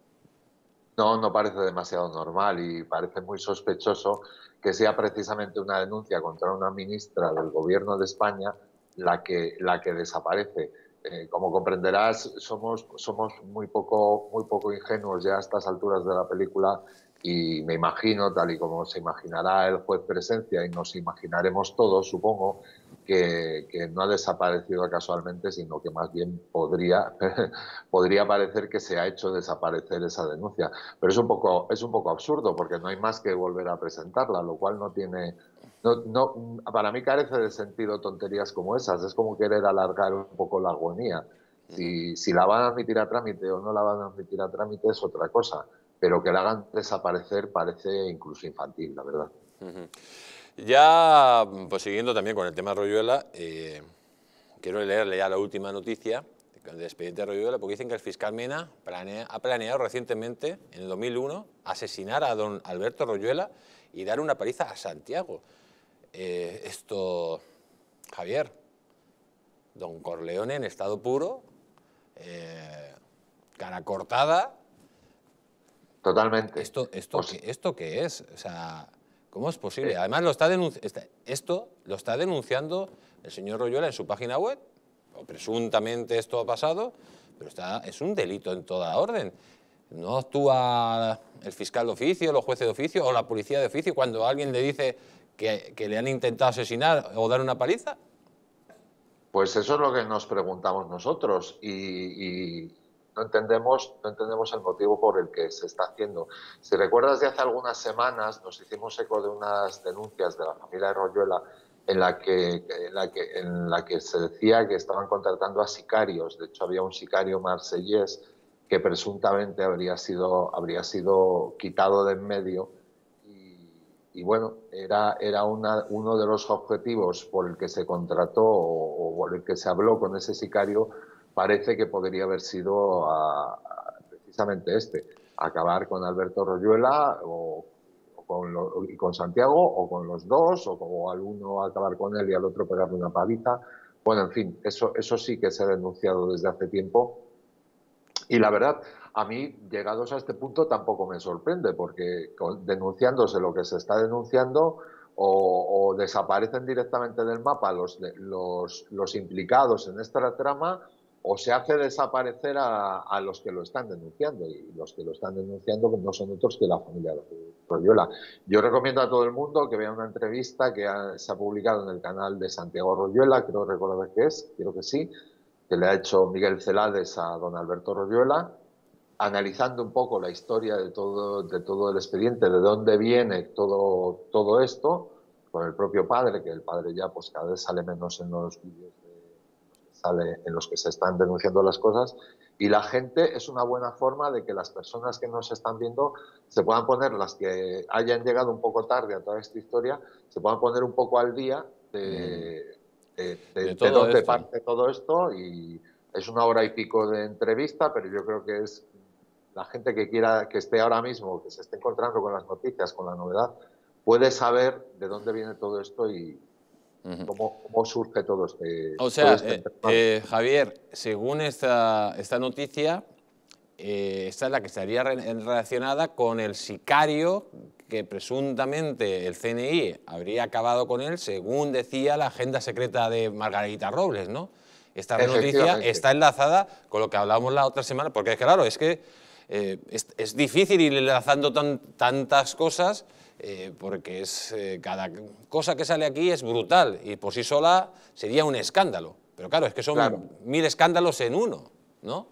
No, no parece demasiado normal y parece muy sospechoso que sea precisamente una denuncia contra una ministra del Gobierno de España la que, la que desaparece. Eh, como comprenderás, somos, somos muy, poco, muy poco ingenuos ya a estas alturas de la película y me imagino, tal y como se imaginará el juez presencia y nos imaginaremos todos, supongo, que, no ha desaparecido casualmente, sino que más bien podría, (laughs) podría parecer que se ha hecho desaparecer esa denuncia. Pero es un, poco, es un poco absurdo, porque no hay más que volver a presentarla, lo cual no tiene... No, para mí carece de sentido tonterías como esas, es como querer alargar un poco la agonía. Si, si la van a admitir a trámite o no la van a admitir a trámite es otra cosa, pero que la hagan desaparecer parece incluso infantil, la verdad. Ya, pues siguiendo también con el tema de Royuela, eh, quiero leerle ya la última noticia del expediente de Royuela, porque dicen que el fiscal Mena ha planeado recientemente, en el 2001, asesinar a don Alberto Royuela y dar una paliza a Santiago. Eh, esto, Javier, don Corleone en estado puro, eh, cara cortada. Totalmente. ¿Esto, esto, pues ¿esto qué es? O sea, ¿Cómo es posible? Además, lo está esto lo está denunciando el señor Royuela en su página web, o presuntamente esto ha pasado, pero está, es un delito en toda orden. No actúa el fiscal de oficio, los jueces de oficio o la policía de oficio cuando alguien le dice que, le han intentado asesinar o dar una paliza. Pues eso es lo que nos preguntamos nosotros y, no entendemos, no entendemos el motivo por el que se está haciendo. Si recuerdas de hace algunas semanas, nos hicimos eco de unas denuncias de la familia de Royuela en la que, la que, en la que se decía que estaban contratando a sicarios. De hecho, había un sicario marsellés que presuntamente habría sido, habría sido quitado de en medio. Y, bueno, era, era uno de los objetivos por el que se contrató o por el que se habló con ese sicario parece que podría haber sido precisamente este, acabar con Alberto Royuela o, con y con Santiago o con los dos o, como al uno acabar con él y al otro pegarle una paliza. Bueno, en fin, eso, eso sí que se ha denunciado desde hace tiempo y la verdad, a mí, llegados a este punto, tampoco me sorprende, porque denunciándose lo que se está denunciando, o, desaparecen directamente del mapa los, los, los implicados en esta trama, o se hace desaparecer a, a, los que lo están denunciando, y los que lo están denunciando no son otros que la familia Royola. Yo recomiendo a todo el mundo que vea una entrevista que se ha publicado en el canal de Santiago Royuela, creo recordar que es, creo que sí, que le ha hecho Miguel Celades a don Alberto Royuela, analizando un poco la historia de todo, de todo el expediente, de dónde viene todo, todo esto, con el propio padre, que el padre ya pues cada vez sale menos en los vídeos de en los que se están denunciando las cosas. Y la gente es una buena forma de que las personas que nos están viendo se puedan poner, las que hayan llegado un poco tarde a toda esta historia, se puedan poner un poco al día de, mm. de, dónde parte todo esto. Y es una hora y pico de entrevista, pero yo creo que es la gente que quiera que esté ahora mismo, que se esté encontrando con las noticias, con la novedad, puede saber de dónde viene todo esto y, cómo, surge todo este... O sea, este eh, eh, Javier, según esta, noticia, eh, esta es la que estaría relacionada con el sicario que presuntamente el CNI habría acabado con él, según decía la agenda secreta de Margarita Robles, ¿no? Esta noticia está enlazada con lo que hablábamos la otra semana, porque claro, es que es, difícil ir enlazando tantas cosas eh, porque es, eh, cada cosa que sale aquí es brutal y por sí sola sería un escándalo. Pero claro, es que son mil escándalos en uno, ¿no?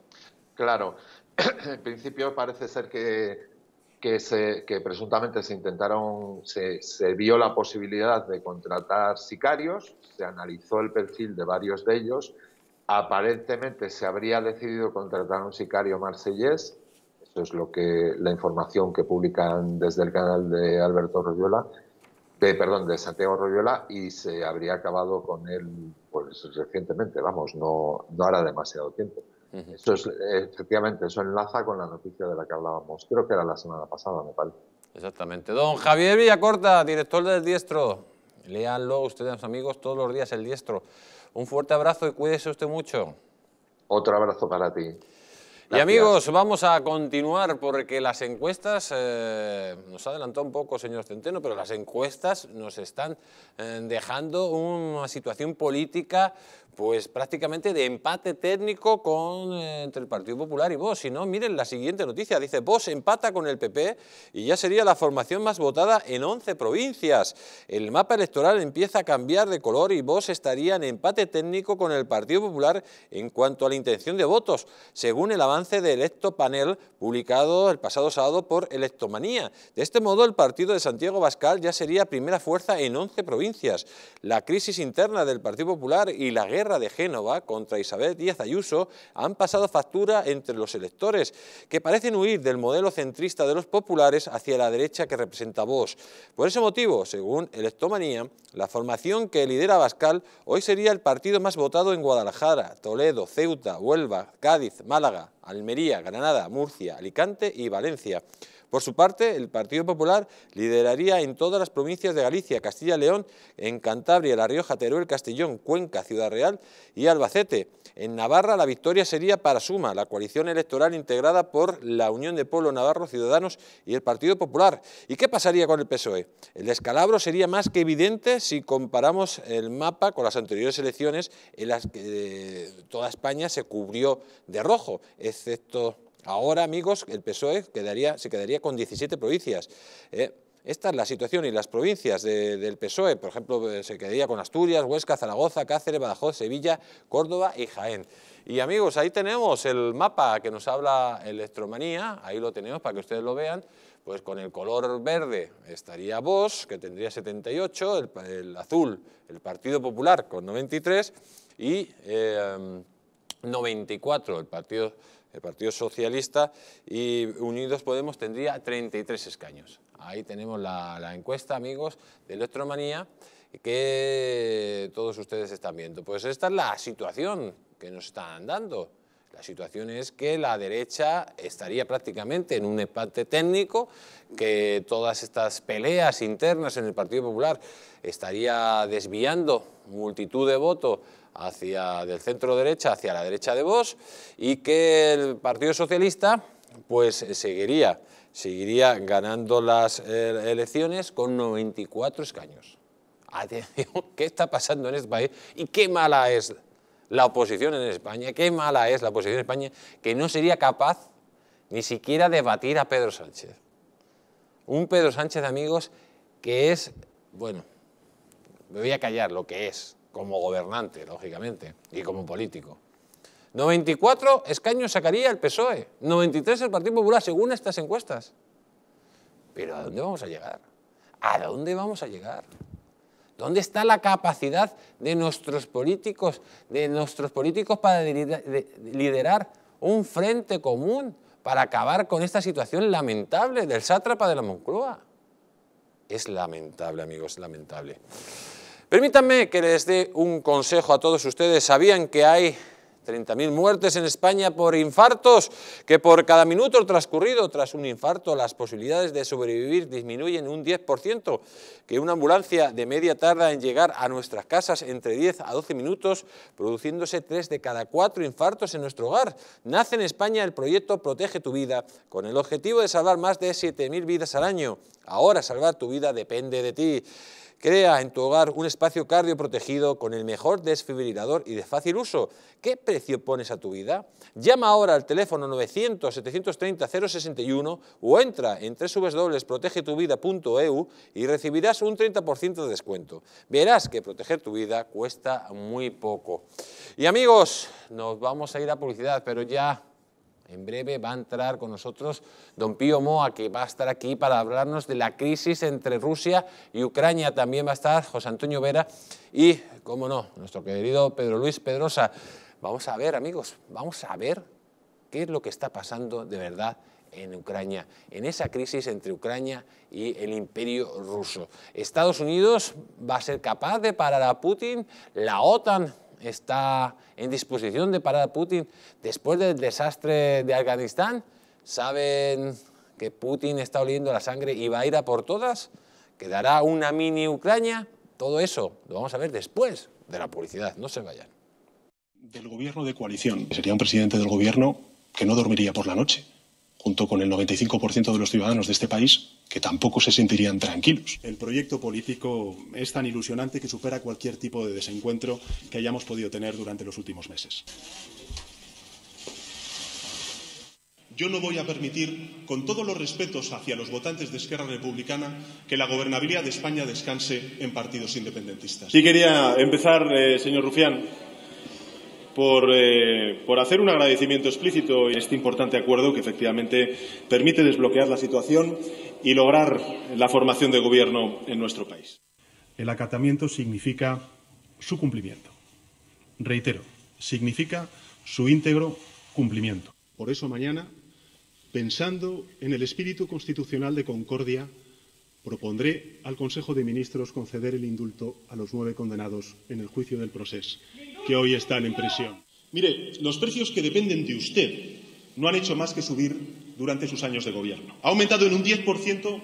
Claro. (clears throat) en principio parece ser que, presuntamente se intentaron, se, se vio la posibilidad de contratar sicarios, se analizó el perfil de varios de ellos, aparentemente se habría decidido contratar un sicario marsellés es lo que la información que publican desde el canal de Alberto Royola, de, perdón, de Santiago Royola, y se habría acabado con él pues recientemente, vamos, no, no hará demasiado tiempo. Eso es, efectivamente, eso enlaza con la noticia de la que hablábamos, creo que era la semana pasada, me parece. Exactamente. Don Javier Villacorta, director del Diestro. Leanlo ustedes, amigos, todos los días el Diestro. Un fuerte abrazo y cuídese usted mucho. Otro abrazo para ti. Y amigos, vamos a continuar porque las encuestas, eh, nos ha adelantado un poco señor Centeno, pero las encuestas nos están eh, dejando una situación política pues prácticamente de empate técnico con, eh, entre el Partido Popular y vos. Si no, miren la siguiente noticia, dice vos empata con el PP y ya sería la formación más votada en 11 provincias. El mapa electoral empieza a cambiar de color y vos estaría en empate técnico con el Partido Popular en cuanto a la intención de votos, según el avance de Electo Panel publicado el pasado sábado por Electomanía. De este modo, el partido de Santiago Bascal ya sería primera fuerza en 11 provincias. La crisis interna del Partido Popular y la guerra de Génova contra Isabel Díaz Ayuso han pasado factura entre los electores, que parecen huir del modelo centrista de los populares hacia la derecha que representa Vox. Por ese motivo, según Electomanía, la formación que lidera Bascal hoy sería el partido más votado en Guadalajara, Toledo, Ceuta, Huelva, Cádiz, Málaga, Almería, Granada, Murcia, Alicante y Valencia. Por su parte, el Partido Popular lideraría en todas las provincias de Galicia, Castilla y León, en Cantabria, La Rioja, Teruel, Castellón, Cuenca, Ciudad Real y Albacete. En Navarra la victoria sería para Suma, la coalición electoral integrada por la Unión de Pueblo Navarro, Ciudadanos y el Partido Popular. ¿Y qué pasaría con el PSOE? El descalabro sería más que evidente si comparamos el mapa con las anteriores elecciones en las que eh, toda España se cubrió de rojo, excepto Ahora, amigos, el PSOE quedaría, se quedaría con 17 provincias. ¿eh? esta es la situación y las provincias del PSOE, por ejemplo, eh, se quedaría con Asturias, Huesca, Zaragoza, Cáceres, Badajoz, Sevilla, Córdoba y Jaén. Y amigos, ahí tenemos el mapa que nos habla Electromanía, ahí lo tenemos para que ustedes lo vean, pues con el color verde estaría Vos, que tendría 78, el, azul, el Partido Popular con 93 y 94, eh, el Partido el Partido Socialista y Unidos Podemos tendría 33 escaños. Ahí tenemos la, encuesta, amigos, de Electromanía que todos ustedes están viendo. Pues esta es la situación que nos están dando. La situación es que la derecha estaría prácticamente en un empate técnico, que todas estas peleas internas en el Partido Popular estaría desviando multitud de votos hacia del centro derecha hacia la derecha de vos y que el Partido Socialista pues eh, seguiría, seguiría ganando las eh, elecciones con 94 escaños. Atención, ¿qué está pasando en este país? Y qué mala es la oposición en España, qué mala es la oposición en España, que no sería capaz ni siquiera de batir a Pedro Sánchez. Un Pedro Sánchez, amigos, que es, bueno, me voy a callar lo que es, como gobernante, lógicamente, y como político. 94 escaños sacaría el PSOE, 93 el Partido Popular, según estas encuestas. Pero ¿a dónde vamos a llegar? ¿A dónde vamos a llegar? ¿Dónde está la capacidad de nuestros políticos, de nuestros políticos para liderar un frente común para acabar con esta situación lamentable del sátrapa de la Moncloa? Es lamentable, amigos, lamentable. Permítanme que les dé un consejo a todos ustedes. ¿Sabían que hay 30.000 muertes en España por infartos? Que por cada minuto transcurrido tras un infarto las posibilidades de sobrevivir disminuyen un 10%. Que una ambulancia de media tarda en llegar a nuestras casas entre 10 a 12 minutos, produciéndose 3 de cada 4 infartos en nuestro hogar. Nace en España el proyecto Protege tu vida, con el objetivo de salvar más de 7.000 vidas al año. Ahora salvar tu vida depende de ti. Crea en tu hogar un espacio cardioprotegido con el mejor desfibrilador y de fácil uso. ¿Qué precio pones a tu vida? Llama ahora al teléfono 900-730-061 o entra en www.protegetuvida.eu y recibirás un 30% de descuento. Verás que proteger tu vida cuesta muy poco. Y amigos, nos vamos a ir a publicidad, pero ya en breve va a entrar con nosotros don Pío Moa, que va a estar aquí para hablarnos de la crisis entre Rusia y Ucrania. También va a estar José Antonio Vera y, cómo no, nuestro querido Pedro Luis Pedrosa. Vamos a ver, amigos, vamos a ver qué es lo que está pasando de verdad en Ucrania, en esa crisis entre Ucrania y el imperio ruso. Estados Unidos va a ser capaz de parar a Putin, la OTAN está en disposición de parar a Putin. Después del desastre de Afganistán, saben que Putin está oliendo la sangre y va a ir a por todas, quedará una mini Ucrania. Todo eso lo vamos a ver después de la publicidad, no se vayan. Del gobierno de coalición, sería un presidente del gobierno que no dormiría por la noche junto con el 95% de los ciudadanos de este país, que tampoco se sentirían tranquilos. El proyecto político es tan ilusionante que supera cualquier tipo de desencuentro que hayamos podido tener durante los últimos meses. Yo no voy a permitir, con todos los respetos hacia los votantes de Esquerra Republicana, que la gobernabilidad de España descanse en partidos independentistas. Sí, quería empezar, eh, señor Rufián. Eh, por, hacer un agradecimiento explícito en este importante acuerdo que efectivamente permite desbloquear la situación y lograr la formación de gobierno en nuestro país. El acatamiento significa su cumplimiento. Reitero, significa su íntegro cumplimiento. Por eso mañana, pensando en el espíritu constitucional de concordia, propondré al Consejo de Ministros conceder el indulto a los nueve condenados en el juicio del proceso, que hoy están en prisión. Mire, los precios que dependen de usted no han hecho más que subir durante sus años de gobierno. Ha aumentado en un 10%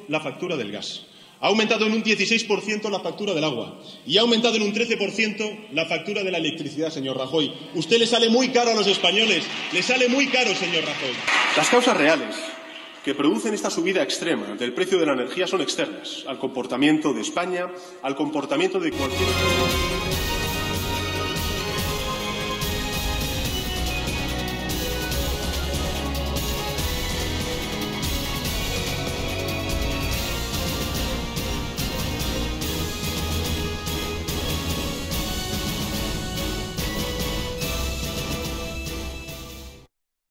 la factura del gas, ha aumentado en un 16% la factura del agua y ha aumentado en un 13% la factura de la electricidad, señor Rajoy. Usted le sale muy caro a los españoles, le sale muy caro, señor Rajoy. Las causas reales que producen esta subida extrema del precio de la energía son externas al comportamiento de España, al comportamiento de cualquier.